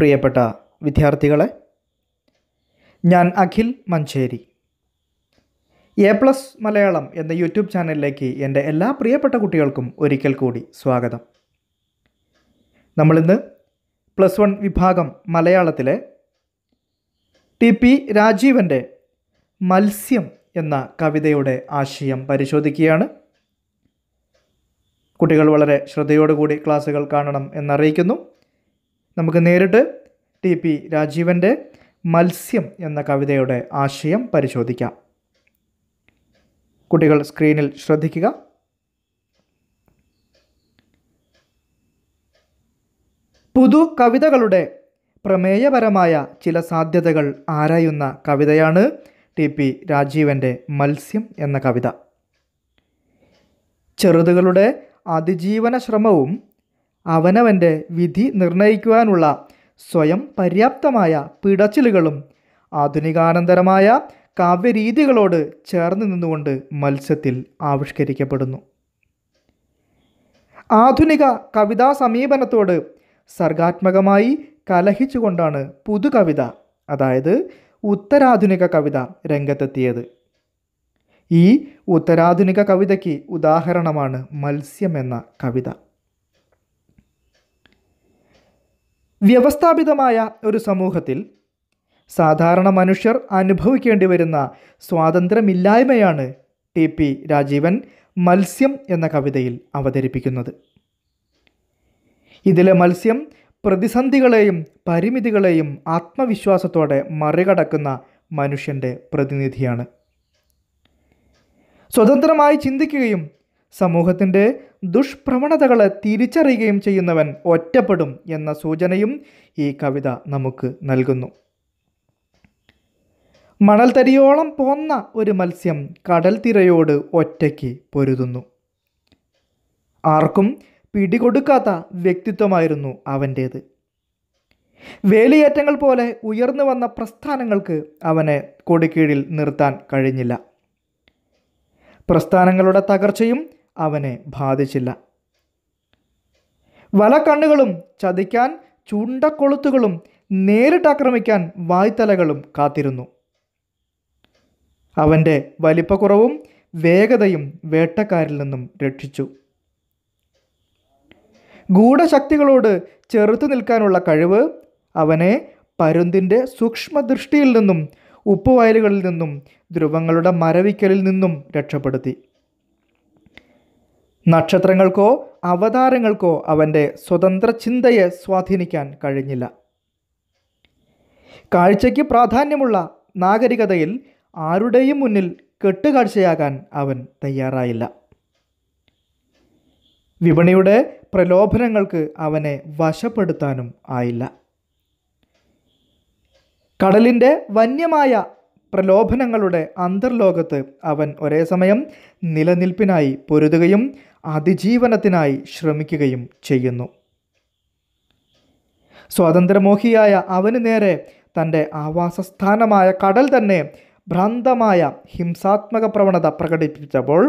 പ്രിയപ്പെട്ട വിദ്യാർത്ഥികളെ ഞാൻ അഖിൽ മഞ്ചേരി എ പ്ലസ് മലയാളം എന്ന യൂട്യൂബ് ചാനലിലേക്ക് എൻ്റെ എല്ലാ പ്രിയപ്പെട്ട കുട്ടികൾക്കും ഒരിക്കൽ കൂടി സ്വാഗതം നമ്മളിന്ന് പ്ലസ് വൺ വിഭാഗം മലയാളത്തിലെ ടി പി രാജീവൻ്റെ മത്സ്യം എന്ന കവിതയുടെ ആശയം പരിശോധിക്കുകയാണ് കുട്ടികൾ വളരെ ശ്രദ്ധയോടുകൂടി ക്ലാസ്സുകൾ കാണണം എന്നറിയിക്കുന്നു നമുക്ക് നേരിട്ട് ടി പി രാജീവൻ്റെ മത്സ്യം എന്ന കവിതയുടെ ആശയം പരിശോധിക്കാം കുട്ടികൾ സ്ക്രീനിൽ ശ്രദ്ധിക്കുക പുതു കവിതകളുടെ പ്രമേയപരമായ ചില സാധ്യതകൾ ആരായുന്ന കവിതയാണ് ടി പി രാജീവൻ്റെ മത്സ്യം എന്ന കവിത ചെറുതുകളുടെ അതിജീവന ശ്രമവും അവനവൻ്റെ വിധി നിർണയിക്കുവാനുള്ള സ്വയം പര്യാപ്തമായ പിടച്ചിലുകളും ആധുനികാനന്തരമായ കാവ്യരീതികളോട് ചേർന്ന് നിന്നുകൊണ്ട് മത്സ്യത്തിൽ ആവിഷ്കരിക്കപ്പെടുന്നു ആധുനിക കവിതാ സമീപനത്തോട് സർഗാത്മകമായി കലഹിച്ചുകൊണ്ടാണ് പുതുകവിത അതായത് ഉത്തരാധുനിക കവിത രംഗത്തെത്തിയത് ഈ ഉത്തരാധുനിക കവിതയ്ക്ക് ഉദാഹരണമാണ് മത്സ്യം എന്ന കവിത വ്യവസ്ഥാപിതമായ ഒരു സമൂഹത്തിൽ സാധാരണ മനുഷ്യർ അനുഭവിക്കേണ്ടി വരുന്ന സ്വാതന്ത്ര്യമില്ലായ്മയാണ് ടി പി രാജീവൻ മത്സ്യം എന്ന കവിതയിൽ അവതരിപ്പിക്കുന്നത് ഇതിലെ മത്സ്യം പ്രതിസന്ധികളെയും പരിമിതികളെയും ആത്മവിശ്വാസത്തോടെ മറികടക്കുന്ന മനുഷ്യൻ്റെ പ്രതിനിധിയാണ് സ്വതന്ത്രമായി ചിന്തിക്കുകയും സമൂഹത്തിൻ്റെ ദുഷ്പ്രവണതകളെ തിരിച്ചറിയുകയും ചെയ്യുന്നവൻ ഒറ്റപ്പെടും എന്ന സൂചനയും ഈ കവിത നമുക്ക് നൽകുന്നു തരിയോളം പോന്ന ഒരു മത്സ്യം കടൽ തിരയോട് ഒറ്റയ്ക്ക് പൊരുതുന്നു ആർക്കും പിടികൊടുക്കാത്ത വ്യക്തിത്വമായിരുന്നു അവൻ്റേത് വേലിയേറ്റങ്ങൾ പോലെ ഉയർന്നു വന്ന പ്രസ്ഥാനങ്ങൾക്ക് അവനെ കൊടിക്കീഴിൽ നിർത്താൻ കഴിഞ്ഞില്ല പ്രസ്ഥാനങ്ങളുടെ തകർച്ചയും അവനെ ബാധിച്ചില്ല വലക്കണ്ണുകളും ചതിക്കാൻ നേരിട്ട് ആക്രമിക്കാൻ വായ്ത്തലകളും കാത്തിരുന്നു അവൻ്റെ വലിപ്പക്കുറവും വേഗതയും വേട്ടക്കാരിൽ നിന്നും രക്ഷിച്ചു ഗൂഢശക്തികളോട് ചെറുത്തു നിൽക്കാനുള്ള കഴിവ് അവനെ പരുന്തിൻ്റെ സൂക്ഷ്മദൃഷ്ടിയിൽ നിന്നും ഉപ്പുവയലുകളിൽ നിന്നും ധ്രുവങ്ങളുടെ മരവിക്കലിൽ നിന്നും രക്ഷപ്പെടുത്തി നക്ഷത്രങ്ങൾക്കോ അവതാരങ്ങൾക്കോ അവൻ്റെ സ്വതന്ത്ര ചിന്തയെ സ്വാധീനിക്കാൻ കഴിഞ്ഞില്ല കാഴ്ചയ്ക്ക് പ്രാധാന്യമുള്ള നാഗരികതയിൽ ആരുടെയും മുന്നിൽ കെട്ടുകാഴ്ചയാകാൻ അവൻ തയ്യാറായില്ല വിപണിയുടെ പ്രലോഭനങ്ങൾക്ക് അവനെ വശപ്പെടുത്താനും ആയില്ല കടലിൻ്റെ വന്യമായ പ്രലോഭനങ്ങളുടെ അന്തർലോകത്ത് അവൻ ഒരേ സമയം നിലനിൽപ്പിനായി പൊരുതുകയും അതിജീവനത്തിനായി ശ്രമിക്കുകയും ചെയ്യുന്നു സ്വാതന്ത്ര്യമോഹിയായ അവന് നേരെ തൻ്റെ ആവാസസ്ഥാനമായ കടൽ തന്നെ ഭ്രാന്തമായ ഹിംസാത്മക പ്രവണത പ്രകടിപ്പിച്ചപ്പോൾ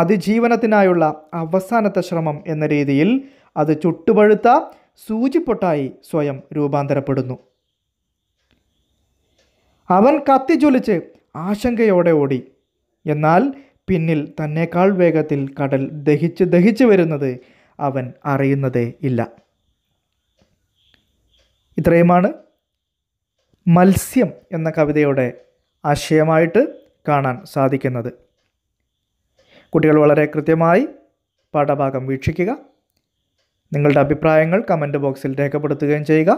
അതിജീവനത്തിനായുള്ള അവസാനത്തെ ശ്രമം എന്ന രീതിയിൽ അത് ചുട്ടുപഴുത്ത സൂചിപ്പൊട്ടായി സ്വയം രൂപാന്തരപ്പെടുന്നു അവൻ കത്തിജ്വലിച്ച് ആശങ്കയോടെ ഓടി എന്നാൽ പിന്നിൽ തന്നേക്കാൾ വേഗത്തിൽ കടൽ ദഹിച്ച് ദഹിച്ച് വരുന്നത് അവൻ അറിയുന്നതേ ഇല്ല ഇത്രയുമാണ് മത്സ്യം എന്ന കവിതയുടെ ആശയമായിട്ട് കാണാൻ സാധിക്കുന്നത് കുട്ടികൾ വളരെ കൃത്യമായി പാഠഭാഗം വീക്ഷിക്കുക നിങ്ങളുടെ അഭിപ്രായങ്ങൾ കമൻറ്റ് ബോക്സിൽ രേഖപ്പെടുത്തുകയും ചെയ്യുക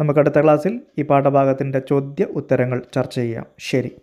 നമുക്കടുത്ത ക്ലാസ്സിൽ ഈ പാഠഭാഗത്തിൻ്റെ ചോദ്യ ഉത്തരങ്ങൾ ചർച്ച ചെയ്യാം ശരി